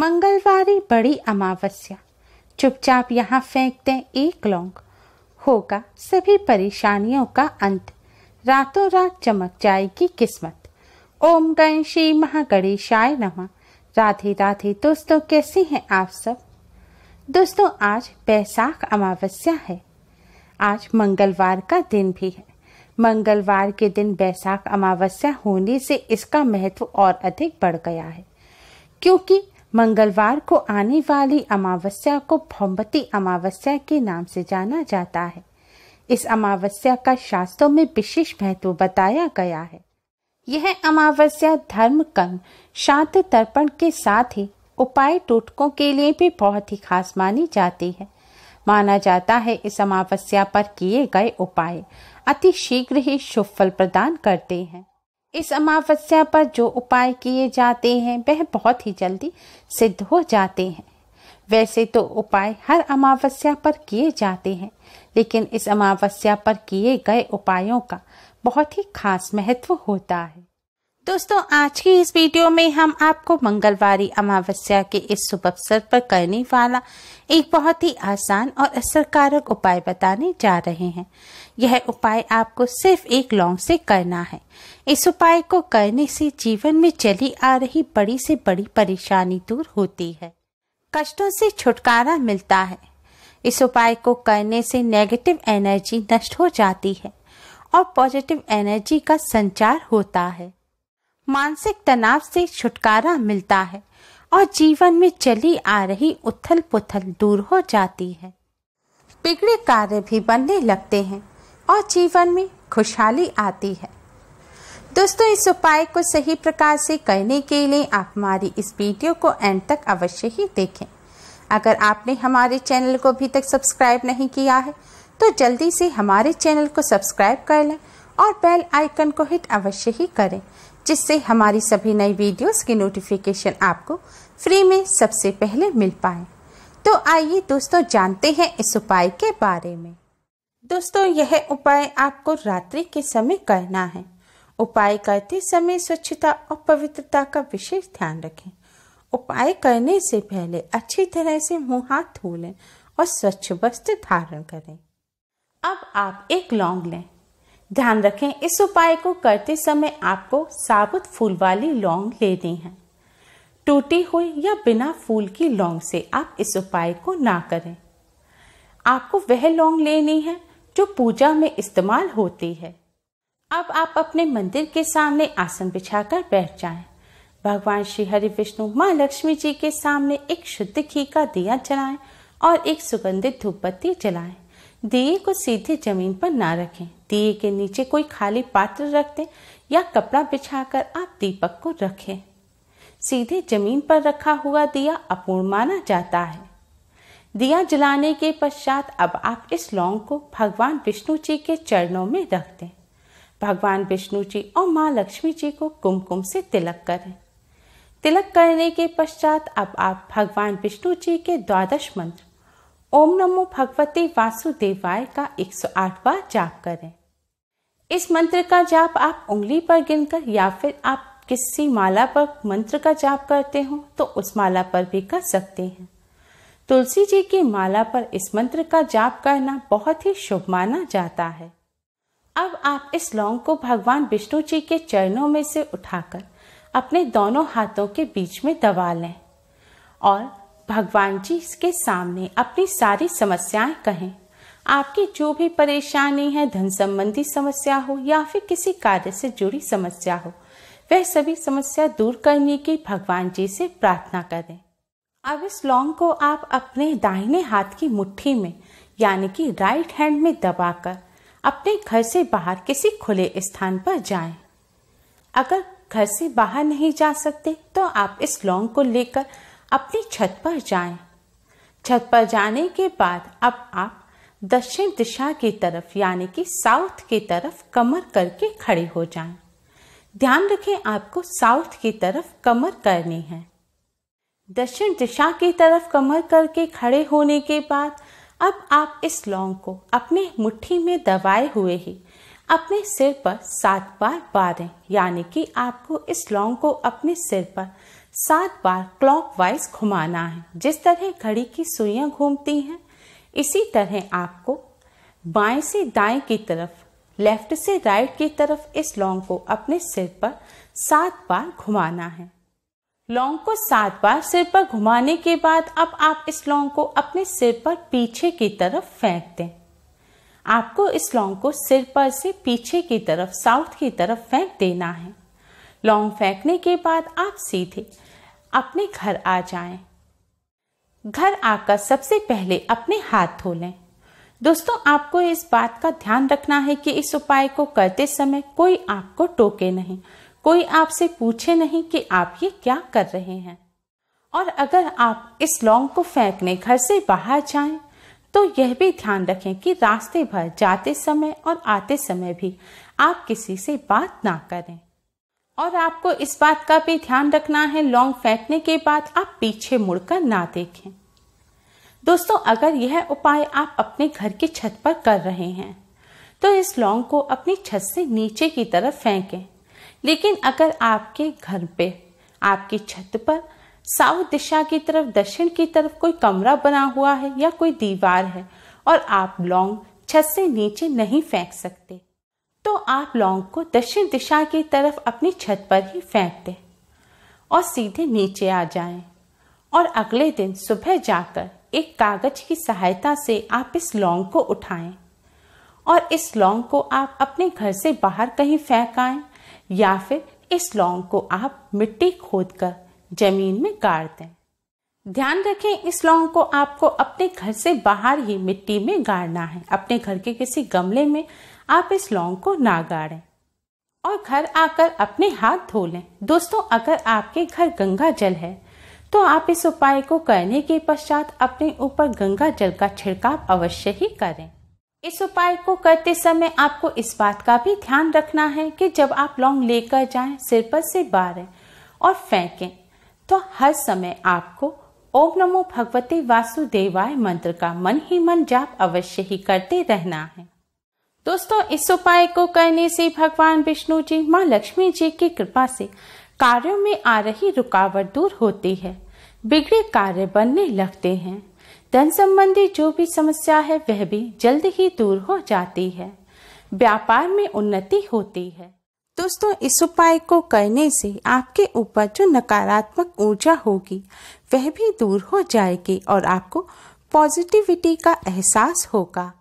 मंगलवारी बड़ी अमावस्या चुपचाप यहाँ फेंकते एक लौंग होगा सभी परेशानियों का अंत रातों रात चमक जाएगी किस्मत ओम गणशी श्री महागणेशाय नमा राधे राधे दोस्तों कैसे हैं आप सब दोस्तों आज बैसाख अमावस्या है आज मंगलवार का दिन भी है मंगलवार के दिन बैसाख अमावस्या होने से इसका महत्व और अधिक बढ़ गया है क्योंकि मंगलवार को आने वाली अमावस्या को भौमती अमावस्या के नाम से जाना जाता है इस अमावस्या का शास्त्रों में विशेष महत्व बताया गया है यह अमावस्या धर्म कर्म शांत तर्पण के साथ ही उपाय टूटकों के लिए भी बहुत ही खास मानी जाती है माना जाता है इस अमावस्या पर किए गए उपाय अति शीघ्र ही शुभ फल प्रदान करते हैं इस अमावस्या पर जो उपाय किए जाते हैं वह बहुत ही जल्दी सिद्ध हो जाते हैं वैसे तो उपाय हर अमावस्या पर किए जाते हैं लेकिन इस अमावस्या पर किए गए उपायों का बहुत ही खास महत्व होता है दोस्तों आज की इस वीडियो में हम आपको मंगलवारी अमावस्या के इस शुभ अवसर पर करने वाला एक बहुत ही आसान और असरकारक उपाय बताने जा रहे हैं यह उपाय आपको सिर्फ एक लौंग से करना है इस उपाय को करने से जीवन में चली आ रही बड़ी से बड़ी परेशानी दूर होती है कष्टों से छुटकारा मिलता है इस उपाय को करने से नेगेटिव एनर्जी नष्ट हो जाती है और पॉजिटिव एनर्जी का संचार होता है मानसिक तनाव से छुटकारा मिलता है और जीवन में चली आ रही उथल पुथल दूर हो जाती है बिगड़े कार्य भी बनने लगते हैं और जीवन में खुशहाली आती है दोस्तों इस उपाय को सही प्रकार से करने के लिए आप हमारी इस वीडियो को एंड तक अवश्य ही देखें अगर आपने हमारे चैनल को अभी तक सब्सक्राइब नहीं किया है तो जल्दी से हमारे चैनल को सब्सक्राइब कर लें और बेल आइकन को हिट अवश्य ही करें जिससे हमारी सभी नई वीडियोस की नोटिफिकेशन आपको फ्री में सबसे पहले मिल पाए तो आइए दोस्तों जानते हैं इस उपाय के बारे में दोस्तों यह उपाय आपको रात्रि के समय करना है उपाय करते समय स्वच्छता और पवित्रता का विशेष ध्यान रखें उपाय करने से पहले अच्छी तरह से मुंह हाथ धो लें और स्वच्छ वस्त्र धारण करें अब आप एक लौंग लें ध्यान रखें इस उपाय को करते समय आपको साबुत फूल वाली लौंग लेनी है टूटी हुई या बिना फूल की लौंग से आप इस उपाय को ना करें आपको वह लौंग लेनी है जो पूजा में इस्तेमाल होती है अब आप अपने मंदिर के सामने आसन बिछाकर बैठ जाएं। भगवान श्री हरि विष्णु माँ लक्ष्मी जी के सामने एक शुद्ध घी का दिया जलाएं और एक सुगंधित धूपबत्ती जलाएं। दिए को सीधे जमीन पर ना रखें दिए के नीचे कोई खाली पात्र रख दें या कपड़ा बिछाकर आप दीपक को रखें सीधे जमीन पर रखा हुआ दिया अपूर्ण माना जाता है दिया जलाने के पश्चात अब आप इस लौंग को भगवान विष्णु जी के चरणों में रख दें भगवान विष्णु जी और माँ लक्ष्मी जी को कुमकुम से तिलक करें तिलक करने के पश्चात अब आप भगवान विष्णु जी के द्वादश मंत्र ओम नमो भगवते वासुदेवाय का 108वां जाप करें इस मंत्र का जाप आप उंगली पर गिनकर या फिर आप किसी माला पर मंत्र का जाप करते हो तो उस माला पर भी कर सकते हैं तुलसी जी की माला पर इस मंत्र का जाप करना बहुत ही शुभ माना जाता है अब आप इस लौंग को भगवान विष्णु जी के चरणों में से उठाकर अपने दोनों हाथों के बीच में दबा लें और भगवान जी के सामने अपनी सारी समस्याएं कहें आपकी जो भी परेशानी है धन संबंधी समस्या हो या फिर किसी कार्य से जुड़ी समस्या हो वह सभी समस्या दूर करने की भगवान जी से प्रार्थना करें अब इस लौंग को आप अपने दाहिने हाथ की मुट्ठी में यानी कि राइट हैंड में दबाकर अपने घर से बाहर किसी खुले स्थान पर जाएं। अगर घर से बाहर नहीं जा सकते तो आप इस लौंग को लेकर अपनी छत पर जाएं। छत पर जाने के बाद अब आप दक्षिण दिशा की तरफ यानी कि साउथ की तरफ कमर करके खड़े हो जाएं। ध्यान रखें आपको साउथ की तरफ कमर करनी है दक्षिण दिशा की तरफ कमर करके खड़े होने के बाद अब आप इस लौंग को अपने मुट्ठी में दबाए हुए ही अपने सिर पर सात बार बारें यानी कि आपको इस लौंग को अपने सिर पर सात बार क्लॉकवाइज घुमाना है जिस तरह घड़ी की सुइयां घूमती हैं इसी तरह आपको बाएं से दाएं की तरफ लेफ्ट से राइट की तरफ इस लॉन्ग को अपने सिर पर सात बार घुमाना है लॉन्ग को सात बार सिर पर घुमाने के बाद अब आप इस लॉन्ग को अपने सिर पर पीछे की तरफ फेंक दें आपको इस लॉन्ग को सिर पर से पीछे की तरफ साउथ की तरफ फेंक देना है लौंग फेंकने के बाद आप सीधे अपने घर आ जाएं। घर आकर सबसे पहले अपने हाथ धो लें दोस्तों आपको इस बात का ध्यान रखना है कि इस उपाय को करते समय कोई आपको टोके नहीं कोई आपसे पूछे नहीं कि आप ये क्या कर रहे हैं और अगर आप इस लौंग को फेंकने घर से बाहर जाएं तो यह भी ध्यान रखें कि रास्ते भर जाते समय और आते समय भी आप किसी से बात ना करें और आपको इस बात का भी ध्यान रखना है लौंग फेंकने के बाद आप पीछे मुड़कर ना देखें दोस्तों अगर यह उपाय आप अपने घर की छत पर कर रहे हैं तो इस लौंग को अपनी छत से नीचे की तरफ फेंकें लेकिन अगर आपके घर पे आपकी छत पर साउथ दिशा की तरफ दक्षिण की तरफ कोई कमरा बना हुआ है या कोई दीवार है और आप लौंग छत से नीचे नहीं फेंक सकते तो आप लौंग को दक्षिण दिशा की तरफ अपनी छत पर ही फेंक दें और सीधे नीचे आ जाएं और अगले दिन सुबह जाकर एक कागज की सहायता से आप इस लौंग को उठाएं और इस लौंग को आप अपने घर से बाहर कहीं फेंक आए या फिर इस लौंग को आप मिट्टी खोदकर जमीन में गाड़ दें ध्यान रखें इस लौंग को आपको अपने घर से बाहर ही मिट्टी में गाड़ना है अपने घर के किसी गमले में आप इस लौंग को ना गाड़ें और घर आकर अपने हाथ धो लें दोस्तों अगर आपके घर गंगा जल है तो आप इस उपाय को करने के पश्चात अपने ऊपर गंगा जल का छिड़काव अवश्य ही करें इस उपाय को करते समय आपको इस बात का भी ध्यान रखना है कि जब आप लौंग लेकर जाएं सिर पर से बारें और फेंकें तो हर समय आपको ओम नमो भगवते वासुदेवाय मंत्र का मन ही मन जाप अवश्य ही करते रहना है दोस्तों इस उपाय को करने से भगवान विष्णु जी माँ लक्ष्मी जी की कृपा से कार्यों में आ रही रुकावट दूर होती है बिगड़े कार्य बनने लगते हैं धन संबंधी जो भी समस्या है वह भी जल्द ही दूर हो जाती है व्यापार में उन्नति होती है दोस्तों इस उपाय को करने से आपके ऊपर जो नकारात्मक ऊर्जा होगी वह भी दूर हो जाएगी और आपको पॉजिटिविटी का एहसास होगा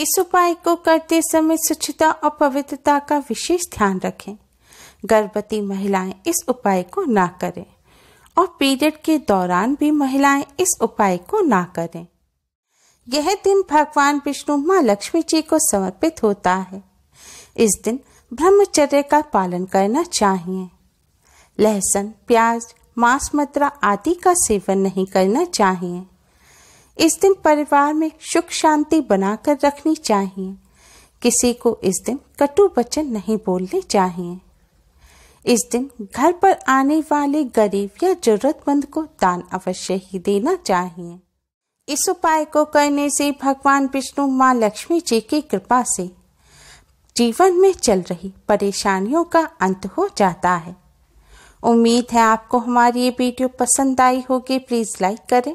इस उपाय को करते समय स्वच्छता और पवित्रता का विशेष ध्यान रखें गर्भवती महिलाएं इस उपाय को ना करें और पीरियड के दौरान भी महिलाएं इस उपाय को ना करें यह दिन भगवान विष्णु माँ लक्ष्मी जी को समर्पित होता है इस दिन ब्रह्मचर्य का पालन करना चाहिए लहसुन प्याज मांस मद्रा आदि का सेवन नहीं करना चाहिए इस दिन परिवार में सुख शांति बनाकर रखनी चाहिए किसी को इस दिन कटु वचन नहीं बोलने चाहिए इस दिन घर पर आने वाले गरीब या जरूरतमंद को दान अवश्य ही देना चाहिए इस उपाय को करने से भगवान विष्णु माँ लक्ष्मी जी की कृपा से जीवन में चल रही परेशानियों का अंत हो जाता है उम्मीद है आपको हमारी ये वीडियो पसंद आई होगी प्लीज़ लाइक करें